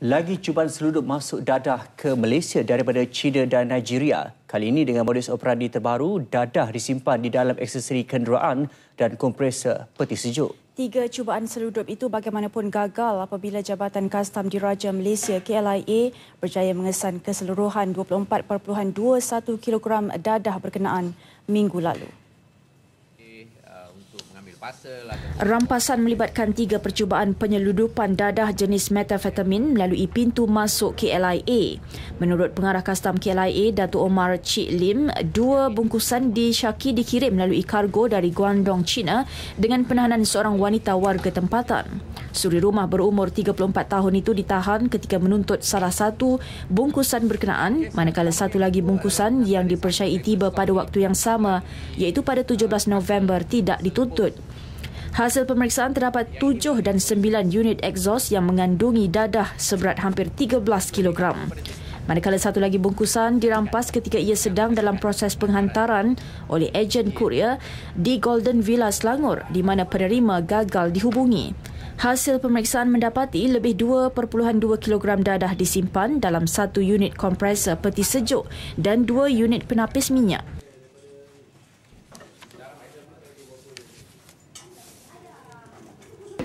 Lagi cubaan seludup masuk dadah ke Malaysia daripada China dan Nigeria. Kali ini dengan modus operandi terbaru, dadah disimpan di dalam aksesori kenderaan dan kompresor peti sejuk. Tiga cubaan seludup itu bagaimanapun gagal apabila Jabatan Kastam Diraja Malaysia KLIA berjaya mengesan keseluruhan 24.21 kg dadah berkenaan minggu lalu. Lah Rampasan melibatkan tiga percubaan penyeludupan dadah jenis metafetamin melalui pintu masuk KLIA. Menurut pengarah kastam KLIA, Datu Omar Cik Lim, dua bungkusan disyaki dikirim melalui kargo dari Guangdong, China dengan penahanan seorang wanita warga tempatan. Suri rumah berumur 34 tahun itu ditahan ketika menuntut salah satu bungkusan berkenaan manakala satu lagi bungkusan yang dipercayai tiba pada waktu yang sama iaitu pada 17 November tidak dituntut. Hasil pemeriksaan terdapat tujuh dan sembilan unit exhaust yang mengandungi dadah seberat hampir 13 kilogram. Manakala satu lagi bungkusan dirampas ketika ia sedang dalam proses penghantaran oleh ejen kurier di Golden Villa Selangor di mana penerima gagal dihubungi. Hasil pemeriksaan mendapati lebih 2.2 kg dadah disimpan dalam satu unit kompresor peti sejuk dan dua unit penapis minyak.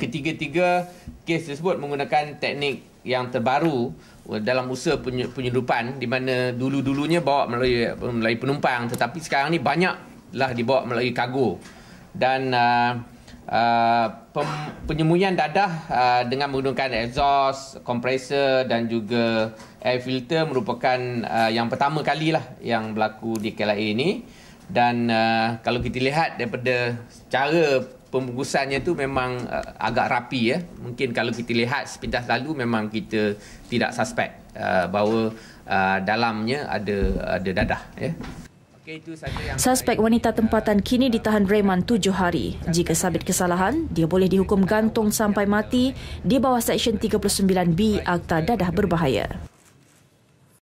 ketiga-tiga kes tersebut menggunakan teknik yang terbaru dalam usaha penyedupan di mana dulu-dulunya bawa melalui, melalui penumpang tetapi sekarang ni banyaklah dibawa melalui kargo dan uh, uh, penyemuian dadah uh, dengan menggunakan exhaust, compressor dan juga air filter merupakan uh, yang pertama kalilah yang berlaku di KLIA ini dan uh, kalau kita lihat daripada cara pembungkusannya tu memang uh, agak rapi ya. Mungkin kalau kita lihat sepintas lalu memang kita tidak suspek uh, bahawa uh, dalamnya ada ada dadah ya. Okay, itu saja yang Suspek wanita tempatan kini ditahan reman tujuh hari. Jika sabit kesalahan, dia boleh dihukum gantung sampai mati di bawah Seksyen 39B Akta Dadah Berbahaya.